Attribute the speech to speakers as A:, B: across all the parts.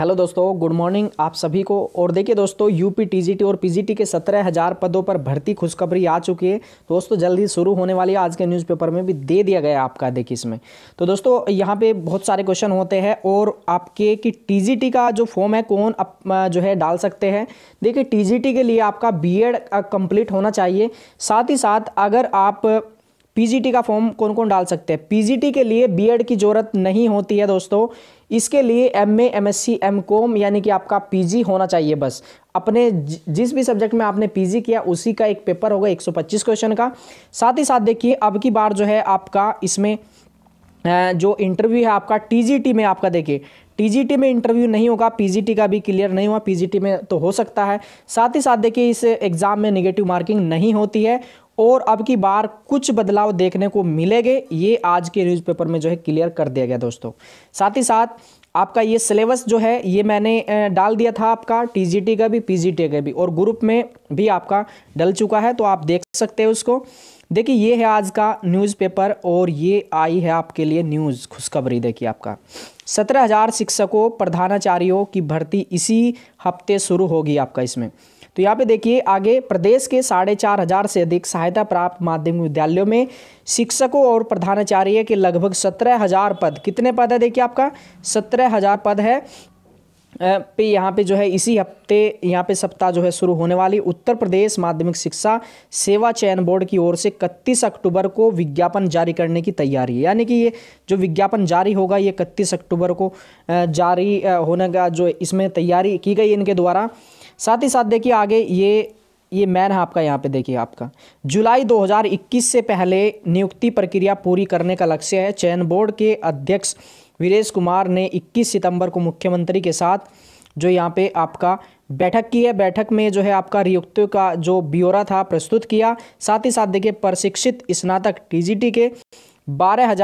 A: hello दोस्तों good morning आप सभी को और देखिए दोस्तों यूपी टीजीटी और पीजीटी के सत्रह हज़ार पदों पर भर्ती खुशखबरी आ चुकी है दोस्तों जल्द ही शुरू होने वाली है आज के न्यूज़पेपर में भी दे दिया गया आपका देखिए इसमें तो दोस्तों यहाँ पे बहुत सारे क्वेश्चन होते हैं और आपके कि टीजीटी का जो फॉर्म है कौन अप, जो है डाल सकते हैं देखिए टी के लिए आपका बी एड होना चाहिए साथ ही साथ अगर आप पीजीटी का फॉर्म कौन कौन डाल सकते हैं पीजीटी के लिए बीएड की ज़रूरत नहीं होती है दोस्तों इसके लिए M A M S C M com यानी कि आपका पीजी होना चाहिए बस अपने जिस भी सब्जेक्ट में आपने पीजी किया उसी का एक पेपर होगा 125 क्वेश्चन का साथ ही साथ देखिए अब की बार जो है आपका इसमें जो इंटरव्यू है आपका टीजीटी में आपका देखिए टीजीटी में इंटरव्यू नहीं होगा पीजीटी का भी क्लियर नहीं हुआ पीजीटी में तो हो सकता है साथ ही साथ देखिए इस एग्ज़ाम में निगेटिव मार्किंग नहीं होती है और अब की बार कुछ बदलाव देखने को मिलेंगे ये आज के न्यूज़पेपर में जो है क्लियर कर दिया गया दोस्तों साथ ही साथ आपका ये सिलेबस जो है ये मैंने डाल दिया था आपका टीजीटी का भी पीजीटी का भी और ग्रुप में भी आपका डल चुका है तो आप देख सकते हैं उसको देखिए ये है आज का न्यूज़पेपर और ये आई है आपके लिए न्यूज़ खुशखबरी देखिए आपका सत्रह हज़ार शिक्षकों प्रधानाचार्यों की भर्ती इसी हफ्ते शुरू होगी आपका इसमें तो यहाँ पे देखिए आगे प्रदेश के साढ़े चार हज़ार से अधिक सहायता प्राप्त माध्यमिक विद्यालयों में शिक्षकों और प्रधानाचार्य के लगभग सत्रह हज़ार पद कितने पद है देखिए आपका सत्रह हज़ार पद है पे यहाँ पे जो है इसी हफ्ते यहाँ पे सप्ताह जो है शुरू होने वाली उत्तर प्रदेश माध्यमिक शिक्षा सेवा चयन बोर्ड की ओर से इकतीस अक्टूबर को विज्ञापन जारी करने की तैयारी है यानी कि ये जो विज्ञापन जारी होगा ये इकतीस अक्टूबर को जारी होने का जो इसमें तैयारी की गई इनके द्वारा साथ ही साथ देखिए आगे ये ये मैन है आपका यहाँ पे देखिए आपका जुलाई 2021 से पहले नियुक्ति प्रक्रिया पूरी करने का लक्ष्य है चयन बोर्ड के अध्यक्ष वीरेश कुमार ने 21 सितंबर को मुख्यमंत्री के साथ जो यहाँ पे आपका बैठक की है बैठक में जो है आपका नियुक्तियों का जो ब्यौरा था प्रस्तुत किया साथ ही साथ देखिए प्रशिक्षित स्नातक टी के बारह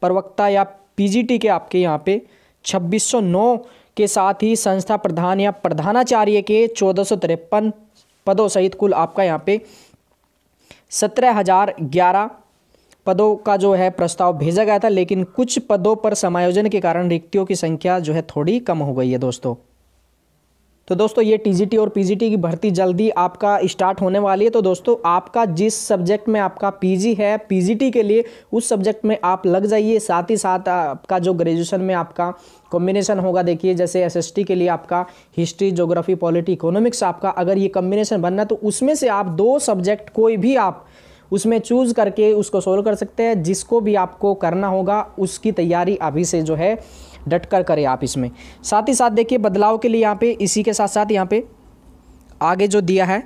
A: प्रवक्ता या पी के आपके यहाँ पे छब्बीस के साथ ही संस्था प्रधान या प्रधानाचार्य के चौदह पदों सहित कुल आपका यहाँ पे सत्रह हजार ग्यारह पदों का जो है प्रस्ताव भेजा गया था लेकिन कुछ पदों पर समायोजन के कारण रिक्तियों की संख्या जो है थोड़ी कम हो गई है दोस्तों तो दोस्तों ये टीजीटी और पीजीटी की भर्ती जल्दी आपका स्टार्ट होने वाली है तो दोस्तों आपका जिस सब्जेक्ट में आपका पीजी है पीजीटी के लिए उस सब्जेक्ट में आप लग जाइए साथ ही साथ आपका जो ग्रेजुएशन में आपका कॉम्बिनेशन होगा देखिए जैसे एसएसटी के लिए आपका हिस्ट्री जोग्राफी पॉलिटी इकोनॉमिक्स आपका अगर ये कॉम्बिनेशन बनना तो उसमें से आप दो सब्जेक्ट कोई भी आप उसमें चूज करके उसको सोल्व कर सकते हैं जिसको भी आपको करना होगा उसकी तैयारी अभी से जो है डट कर करें आप इसमें साथ ही साथ देखिए बदलाव के लिए यहाँ पे इसी के साथ साथ यहाँ पे आगे जो दिया है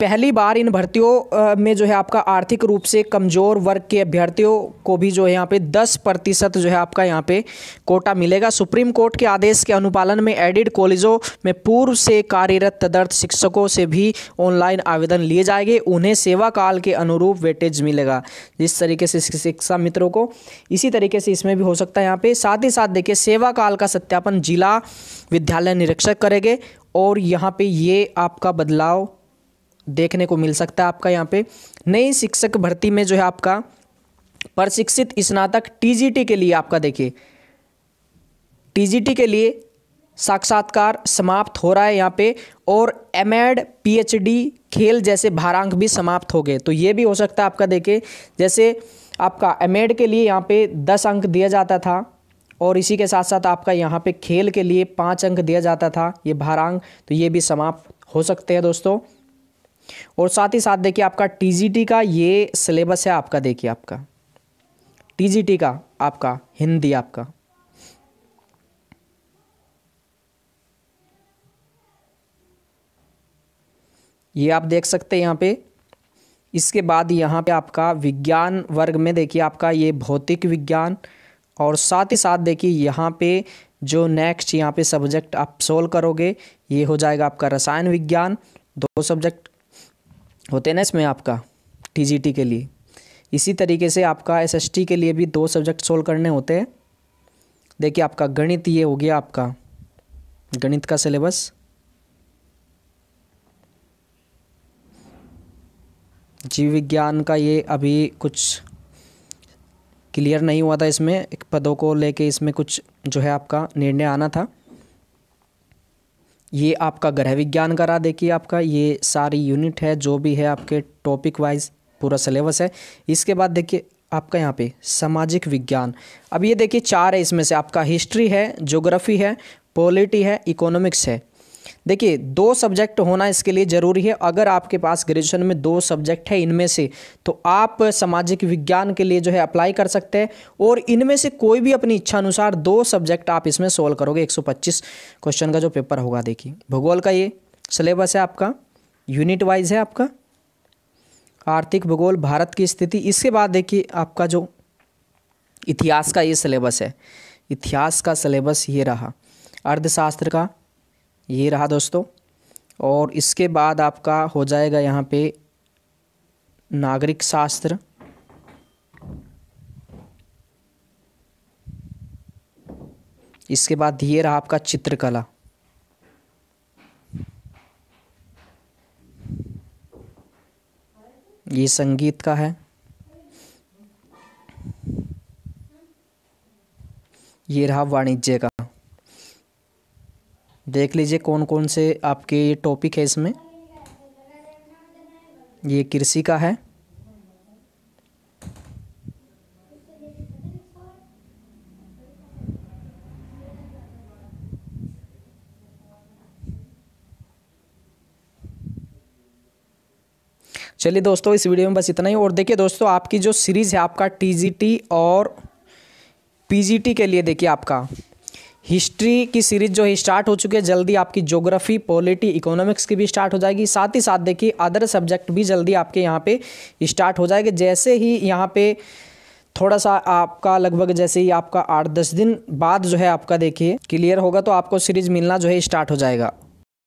A: पहली बार इन भर्तियों में जो है आपका आर्थिक रूप से कमज़ोर वर्ग के अभ्यर्थियों को भी जो है यहाँ पे 10 प्रतिशत जो है आपका यहाँ पे कोटा मिलेगा सुप्रीम कोर्ट के आदेश के अनुपालन में एडिड कॉलेजों में पूर्व से कार्यरत तदर्थ शिक्षकों से भी ऑनलाइन आवेदन लिए जाएंगे उन्हें सेवा काल के अनुरूप वेटेज मिलेगा जिस तरीके से शिक्षा मित्रों को इसी तरीके से इसमें भी हो सकता है यहाँ पर साथ ही साथ देखिए सेवा काल का सत्यापन जिला विद्यालय निरीक्षक करेंगे और यहाँ पर ये आपका बदलाव देखने को मिल सकता है आपका यहाँ पे नई शिक्षक भर्ती में जो है आपका प्रशिक्षित स्नातक टीजीटी के लिए आपका देखिए टीजीटी के लिए साक्षात्कार समाप्त हो रहा है यहाँ पे और एम एड पीएचडी खेल जैसे भारांक भी समाप्त हो गए तो ये भी हो सकता है आपका देखिए जैसे आपका एम एड के लिए यहाँ पे दस अंक दिया जाता था और इसी के साथ साथ आपका यहाँ पे खेल के लिए पाँच अंक दिया जाता था ये भारांक तो ये भी समाप्त हो सकते हैं दोस्तों और साथ ही साथ देखिए आपका टीजीटी का ये सिलेबस है आपका देखिए आपका टीजीटी का आपका हिंदी आपका ये आप देख सकते हैं यहाँ पे इसके बाद यहाँ पे आपका विज्ञान वर्ग में देखिए आपका ये भौतिक विज्ञान और साथ ही साथ देखिए यहाँ पे जो नेक्स्ट यहाँ पे सब्जेक्ट आप सोल्व करोगे ये हो जाएगा आपका रसायन विज्ञान दो सब्जेक्ट होते हैं ना इसमें आपका टी के लिए इसी तरीके से आपका एस के लिए भी दो सब्जेक्ट सोल्व करने होते हैं देखिए आपका गणित ये हो गया आपका गणित का सिलेबस जीव विज्ञान का ये अभी कुछ क्लियर नहीं हुआ था इसमें एक पदों को लेके इसमें कुछ जो है आपका निर्णय आना था ये आपका गृह विज्ञान का रहा देखिए आपका ये सारी यूनिट है जो भी है आपके टॉपिक वाइज पूरा सिलेबस है इसके बाद देखिए आपका यहाँ पे सामाजिक विज्ञान अब ये देखिए चार है इसमें से आपका हिस्ट्री है ज्योग्राफी है पॉलिटी है इकोनॉमिक्स है देखिए दो सब्जेक्ट होना इसके लिए ज़रूरी है अगर आपके पास ग्रेजुएशन में दो सब्जेक्ट है इनमें से तो आप सामाजिक विज्ञान के लिए जो है अप्लाई कर सकते हैं और इनमें से कोई भी अपनी इच्छा अनुसार दो सब्जेक्ट आप इसमें सोल्व करोगे 125 क्वेश्चन का जो पेपर होगा देखिए भूगोल का ये सिलेबस है आपका यूनिट वाइज है आपका आर्थिक भूगोल भारत की स्थिति इसके बाद देखिए आपका जो इतिहास का ये सिलेबस है इतिहास का सिलेबस ये रहा अर्थशास्त्र का ये रहा दोस्तों और इसके बाद आपका हो जाएगा यहाँ पे नागरिक शास्त्र इसके बाद ये रहा आपका चित्रकला ये संगीत का है ये रहा वाणिज्य का देख लीजिए कौन कौन से आपके ये टॉपिक है इसमें ये कृषि का है चलिए दोस्तों इस वीडियो में बस इतना ही और देखिए दोस्तों आपकी जो सीरीज़ है आपका टीजीटी और पीजीटी के लिए देखिए आपका हिस्ट्री की सीरीज जो है स्टार्ट हो चुकी है जल्दी आपकी ज्योग्राफी पॉलिटी इकोनॉमिक्स की भी स्टार्ट हो जाएगी साथ ही साथ देखिए अदर सब्जेक्ट भी जल्दी आपके यहाँ पे स्टार्ट हो जाएगा जैसे ही यहाँ पे थोड़ा सा आपका लगभग जैसे ही आपका आठ दस दिन बाद जो है आपका देखिए क्लियर होगा तो आपको सीरीज मिलना जो है स्टार्ट हो जाएगा